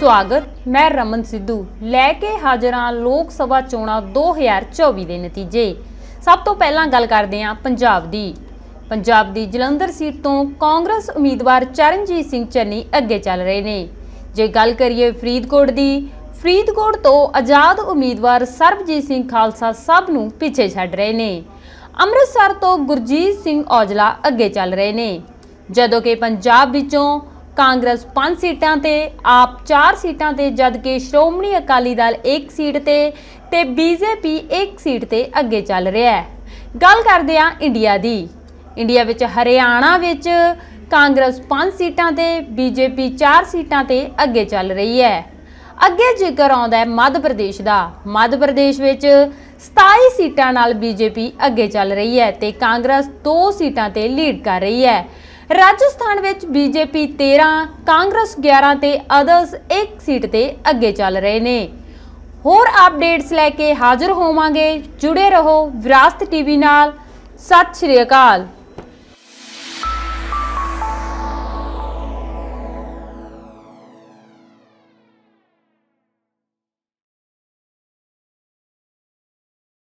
ਸਵਾਗਤ ਮੈਂ ਰਮਨ ਸਿੱਧੂ ਲੈ ਕੇ ਹਾਜ਼ਰਾਂ ਲੋਕ ਸਭਾ ਚੋਣਾਂ 2024 ਦੇ ਨਤੀਜੇ ਸਭ ਤੋਂ ਪਹਿਲਾਂ ਗੱਲ ਕਰਦੇ ਹਾਂ ਪੰਜਾਬ ਦੀ ਪੰਜਾਬ ਦੀ ਜਲੰਧਰ ਸੀਟ ਤੋਂ ਕਾਂਗਰਸ ਉਮੀਦਵਾਰ ਚਰਨਜੀਤ ਸਿੰਘ ਚੰਨੀ ਅੱਗੇ ਚੱਲ ਰਹੇ ਨੇ ਜੇ ਗੱਲ ਕਰੀਏ ਫਰੀਦਕੋਟ ਦੀ ਫਰੀਦਕੋਟ ਤੋਂ ਆਜ਼ਾਦ ਉਮੀਦਵਾਰ ਸਰਬਜੀਤ ਸਿੰਘ ਖਾਲਸਾ ਸਭ ਨੂੰ ਪਿੱਛੇ ਛੱਡ ਰਹੇ ਨੇ ਅੰਮ੍ਰਿਤਸਰ ਤੋਂ ਗੁਰਜੀਤ ਸਿੰਘ ਔਜਲਾ ਅੱਗੇ ਚੱਲ ਰਹੇ ਨੇ ਜਦੋਂ ਕਿ ਪੰਜਾਬ ਵਿੱਚੋਂ ਕਾਂਗਰਸ 5 ਸੀਟਾਂ ਤੇ ਆਪ 4 ਸੀਟਾਂ ਤੇ ਜਦਕਿ ਸ਼੍ਰੋਮਣੀ ਅਕਾਲੀ ਦਲ 1 ਸੀਟ ਤੇ ਤੇ ਬੀਜੇਪੀ 1 ਸੀਟ ਤੇ ਅੱਗੇ ਚੱਲ ਰਿਹਾ ਹੈ ਗੱਲ ਕਰਦੇ ਆ ਇੰਡੀਆ ਦੀ ਇੰਡੀਆ ਵਿੱਚ ਹਰਿਆਣਾ ਵਿੱਚ ਕਾਂਗਰਸ 5 ਸੀਟਾਂ ਤੇ ਬੀਜੇਪੀ 4 ਸੀਟਾਂ ਤੇ ਅੱਗੇ ਚੱਲ ਰਹੀ ਹੈ ਅੱਗੇ ਜ਼ਿਕਰ ਆਉਂਦਾ ਹੈ ਮੱਧ ਪ੍ਰਦੇਸ਼ ਦਾ ਮੱਧ ਪ੍ਰਦੇਸ਼ ਵਿੱਚ 27 ਸੀਟਾਂ ਨਾਲ ਬੀਜੇਪੀ ਅੱਗੇ ਚੱਲ ਰਹੀ ਹੈ ਤੇ ਕਾਂਗਰਸ 2 ਸੀਟਾਂ ਤੇ ਲੀਡ ਕਰ ਰਹੀ ਹੈ ਰਾਜਸਥਾਨ ਵਿੱਚ ਬੀਜੇਪੀ 13 ਕਾਂਗਰਸ 11 ਤੇ ਅਦਰਸ ਇੱਕ ਸੀਟ ਤੇ ਅੱਗੇ ਚੱਲ ਰਹੇ ਨੇ ਹੋਰ ਅਪਡੇਟਸ ਲੈ ਕੇ ਹਾਜ਼ਰ ਹੋਵਾਂਗੇ ਜੁੜੇ ਰਹੋ ਵਿਰਾਸਤ ਟੀਵੀ ਨਾਲ ਸਤਿ ਸ਼੍ਰੀ ਅਕਾਲ